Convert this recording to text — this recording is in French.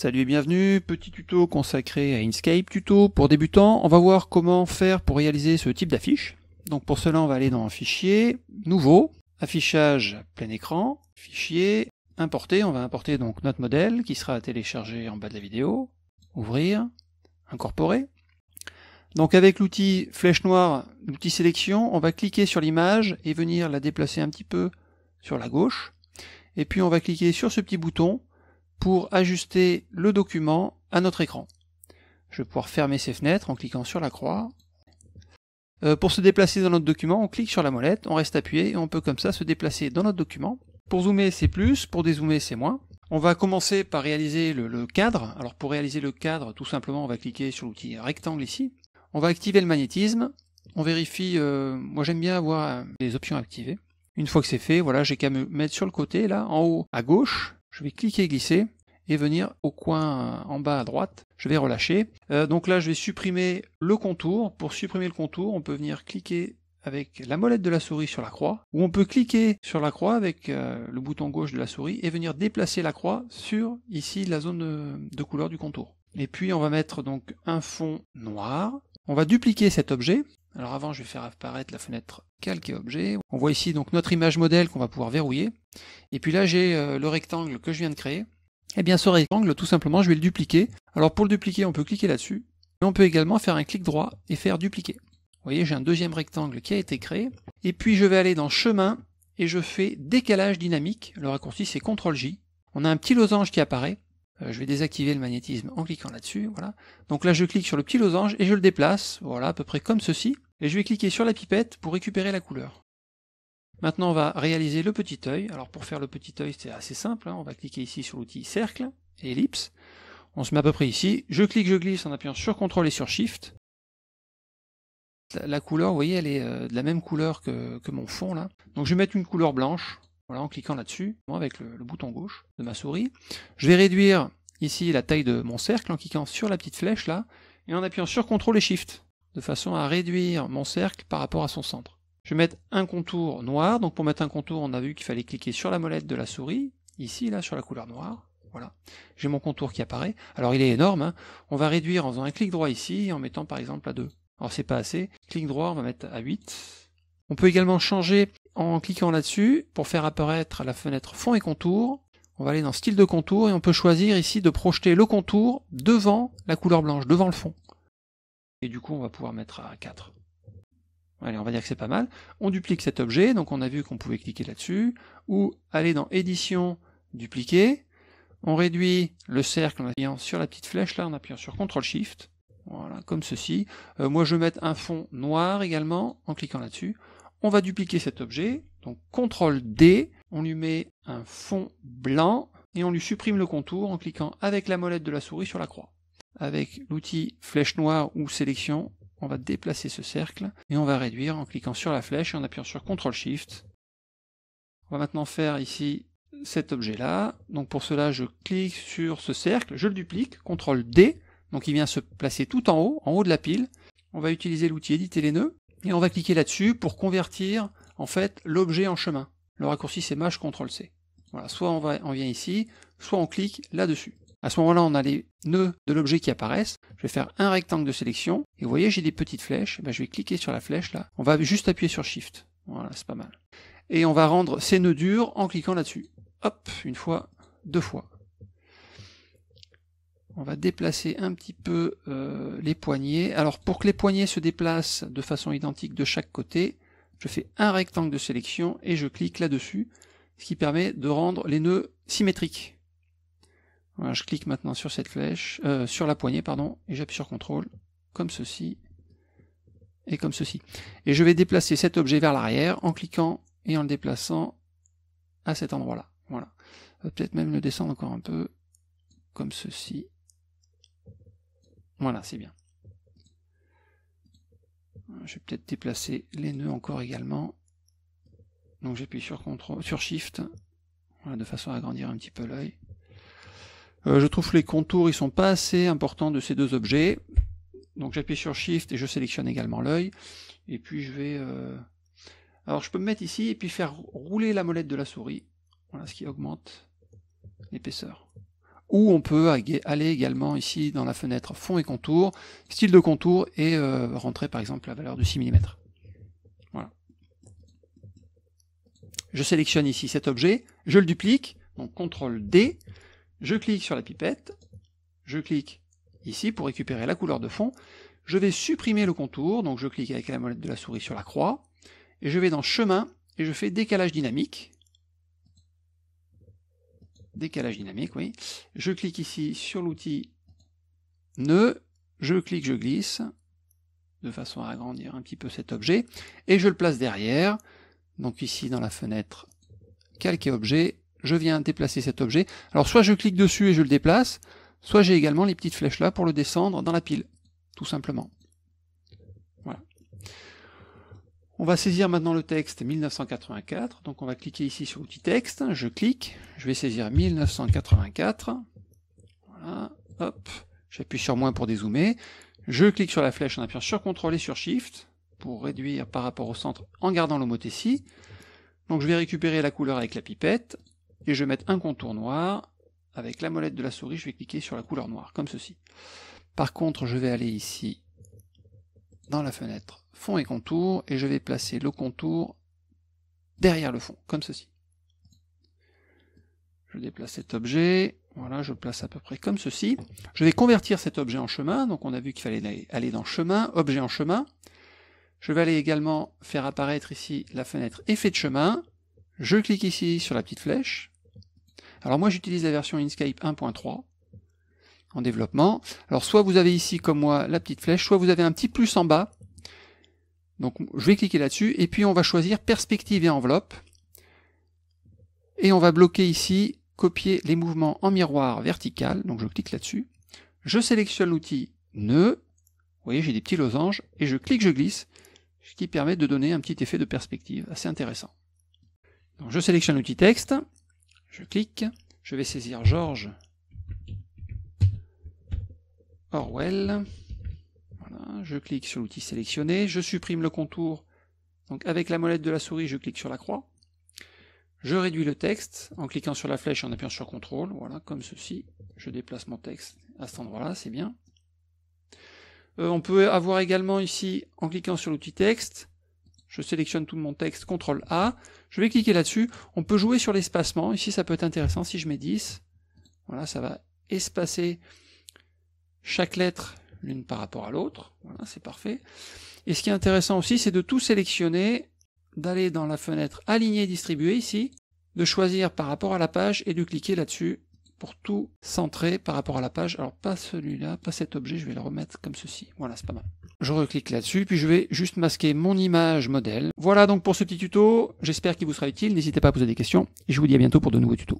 Salut et bienvenue, petit tuto consacré à Inkscape, tuto pour débutants, on va voir comment faire pour réaliser ce type d'affiche. Donc pour cela on va aller dans Fichier, Nouveau, Affichage plein écran, Fichier, Importer, on va importer donc notre modèle qui sera téléchargé en bas de la vidéo, Ouvrir, Incorporer. Donc avec l'outil flèche noire, l'outil sélection, on va cliquer sur l'image et venir la déplacer un petit peu sur la gauche. Et puis on va cliquer sur ce petit bouton pour ajuster le document à notre écran. Je vais pouvoir fermer ces fenêtres en cliquant sur la croix. Euh, pour se déplacer dans notre document, on clique sur la molette, on reste appuyé et on peut comme ça se déplacer dans notre document. Pour zoomer, c'est plus, pour dézoomer, c'est moins. On va commencer par réaliser le, cadre. Alors pour réaliser le cadre, tout simplement, on va cliquer sur l'outil rectangle ici. On va activer le magnétisme. On vérifie, euh, moi j'aime bien avoir les options activées. Une fois que c'est fait, voilà, j'ai qu'à me mettre sur le côté, là, en haut à gauche, je vais cliquer glisser et venir au coin en bas à droite, je vais relâcher. Euh, donc là, je vais supprimer le contour. Pour supprimer le contour, on peut venir cliquer avec la molette de la souris sur la croix, ou on peut cliquer sur la croix avec euh, le bouton gauche de la souris et venir déplacer la croix sur ici la zone de couleur du contour. Et puis on va mettre donc un fond noir. On va dupliquer cet objet alors avant, je vais faire apparaître la fenêtre calque et objet. On voit ici donc notre image modèle qu'on va pouvoir verrouiller. Et puis là, j'ai euh, le rectangle que je viens de créer. Et eh bien ce rectangle, tout simplement, je vais le dupliquer. Alors pour le dupliquer, on peut cliquer là-dessus. Mais on peut également faire un clic droit et faire dupliquer. Vous voyez, j'ai un deuxième rectangle qui a été créé. Et puis je vais aller dans chemin et je fais décalage dynamique. Le raccourci, c'est CTRL-J. On a un petit losange qui apparaît. Euh, je vais désactiver le magnétisme en cliquant là-dessus, voilà. Donc là je clique sur le petit losange et je le déplace, voilà, à peu près comme ceci, et je vais cliquer sur la pipette pour récupérer la couleur. Maintenant on va réaliser le petit œil, alors pour faire le petit œil c'est assez simple, hein. on va cliquer ici sur l'outil cercle, ellipse, on se met à peu près ici, je clique, je glisse en appuyant sur CTRL et sur SHIFT, la couleur, vous voyez, elle est euh, de la même couleur que, que mon fond là. Donc je vais mettre une couleur blanche, voilà, en cliquant là-dessus, moi avec le, bouton gauche de ma souris, je vais réduire ici la taille de mon cercle en cliquant sur la petite flèche là, et en appuyant sur CTRL et SHIFT, de façon à réduire mon cercle par rapport à son centre. Je vais mettre un contour noir, donc pour mettre un contour, on a vu qu'il fallait cliquer sur la molette de la souris, ici, là, sur la couleur noire, voilà. J'ai mon contour qui apparaît, alors il est énorme, hein. on va réduire en faisant un clic droit ici, en mettant par exemple à 2. Alors c'est pas assez, clic droit, on va mettre à 8, on peut également changer en cliquant là-dessus pour faire apparaître la fenêtre fond et contour. On va aller dans style de contour et on peut choisir ici de projeter le contour devant la couleur blanche, devant le fond. Et du coup, on va pouvoir mettre à 4. Allez, on va dire que c'est pas mal. On duplique cet objet, donc on a vu qu'on pouvait cliquer là-dessus, ou aller dans édition, dupliquer. On réduit le cercle en appuyant sur la petite flèche, là en appuyant sur CTRL-SHIFT. Voilà, comme ceci. Euh, moi, je vais mettre un fond noir également en cliquant là-dessus. On va dupliquer cet objet. Donc, CTRL D, on lui met un fond blanc et on lui supprime le contour en cliquant avec la molette de la souris sur la croix. Avec l'outil flèche noire ou sélection, on va déplacer ce cercle et on va réduire en cliquant sur la flèche et en appuyant sur CTRL SHIFT. On va maintenant faire ici cet objet là. Donc pour cela, je clique sur ce cercle, je le duplique, CTRL D, donc il vient se placer tout en haut, en haut de la pile. On va utiliser l'outil éditer les nœuds et on va cliquer là-dessus pour convertir en fait l'objet en chemin. Le raccourci c'est Maj CTRL C. Voilà, soit on, va, on vient ici, soit on clique là-dessus. À ce moment-là, on a les nœuds de l'objet qui apparaissent. Je vais faire un rectangle de sélection. Et vous voyez, j'ai des petites flèches. Eh ben, je vais cliquer sur la flèche là. On va juste appuyer sur Shift. Voilà, c'est pas mal. Et on va rendre ces nœuds durs en cliquant là-dessus. Hop, une fois, deux fois on va déplacer un petit peu euh, les poignées. Alors pour que les poignées se déplacent de façon identique de chaque côté, je fais un rectangle de sélection et je clique là-dessus, ce qui permet de rendre les nœuds symétriques. je clique maintenant sur cette flèche, euh, sur la poignée, pardon, et j'appuie sur CTRL, comme ceci, et comme ceci. Et je vais déplacer cet objet vers l'arrière en cliquant et en le déplaçant à cet endroit-là. Voilà. Euh, peut-être même le descendre encore un peu, comme ceci. Voilà, c'est bien. Euh, je vais peut-être déplacer les nœuds encore également. Donc j'appuie sur, sur Shift, voilà, de façon à agrandir un petit peu l'œil. Euh, je trouve que les contours ils sont pas assez importants de ces deux objets. Donc j'appuie sur Shift et je sélectionne également l'œil. Et puis je vais... Euh, alors je peux me mettre ici et puis faire rouler la molette de la souris. Voilà ce qui augmente l'épaisseur ou on peut aller également ici dans la fenêtre fond et contour, style de contour et euh, rentrer par exemple la valeur de 6 mm. Voilà. Je sélectionne ici cet objet, je le duplique, donc CTRL D, je clique sur la pipette, je clique ici pour récupérer la couleur de fond, je vais supprimer le contour, donc je clique avec la molette de la souris sur la croix, et je vais dans chemin et je fais décalage dynamique, décalage dynamique, oui. Je clique ici sur l'outil nœud, je clique, je glisse, de façon à agrandir un petit peu cet objet, et je le place derrière, donc ici dans la fenêtre calquer objet, je viens déplacer cet objet. Alors soit je clique dessus et je le déplace, soit j'ai également les petites flèches là pour le descendre dans la pile, tout simplement. On va saisir maintenant le texte 1984, donc on va cliquer ici sur l'outil texte, je clique, je vais saisir 1984, voilà, hop, j'appuie sur moins pour dézoomer, je clique sur la flèche en appuyant sur CTRL et sur SHIFT, pour réduire par rapport au centre en gardant l'homothétie. Donc je vais récupérer la couleur avec la pipette, et je vais mettre un contour noir, avec la molette de la souris je vais cliquer sur la couleur noire, comme ceci. Par contre je vais aller ici dans la fenêtre fond et contour, et je vais placer le contour derrière le fond, comme ceci. Je déplace cet objet, voilà, je le place à peu près comme ceci. Je vais convertir cet objet en chemin, donc on a vu qu'il fallait aller dans chemin, objet en chemin. Je vais aller également faire apparaître ici la fenêtre effet de chemin. Je clique ici sur la petite flèche. Alors moi j'utilise la version Inkscape 1.3, en développement. Alors soit vous avez ici comme moi la petite flèche, soit vous avez un petit plus en bas. Donc je vais cliquer là-dessus et puis on va choisir perspective et enveloppe. Et on va bloquer ici copier les mouvements en miroir vertical. Donc je clique là-dessus. Je sélectionne l'outil nœud. Vous voyez, j'ai des petits losanges et je clique, je glisse, ce qui permet de donner un petit effet de perspective assez intéressant. Donc je sélectionne l'outil texte, je clique, je vais saisir Georges Orwell. Voilà, je clique sur l'outil sélectionné, je supprime le contour. Donc avec la molette de la souris, je clique sur la croix. Je réduis le texte en cliquant sur la flèche et en appuyant sur CTRL, voilà, comme ceci. Je déplace mon texte à cet endroit-là, c'est bien. Euh, on peut avoir également ici, en cliquant sur l'outil texte, je sélectionne tout mon texte, CTRL A, je vais cliquer là-dessus. On peut jouer sur l'espacement, ici ça peut être intéressant si je mets 10. Voilà, ça va espacer chaque lettre l'une par rapport à l'autre. Voilà, c'est parfait. Et ce qui est intéressant aussi, c'est de tout sélectionner, d'aller dans la fenêtre aligner et distribuer ici, de choisir par rapport à la page et de cliquer là-dessus pour tout centrer par rapport à la page. Alors pas celui-là, pas cet objet, je vais le remettre comme ceci. Voilà, c'est pas mal. Je reclique là-dessus, puis je vais juste masquer mon image modèle. Voilà donc pour ce petit tuto, j'espère qu'il vous sera utile, n'hésitez pas à poser des questions, et je vous dis à bientôt pour de nouveaux tutos.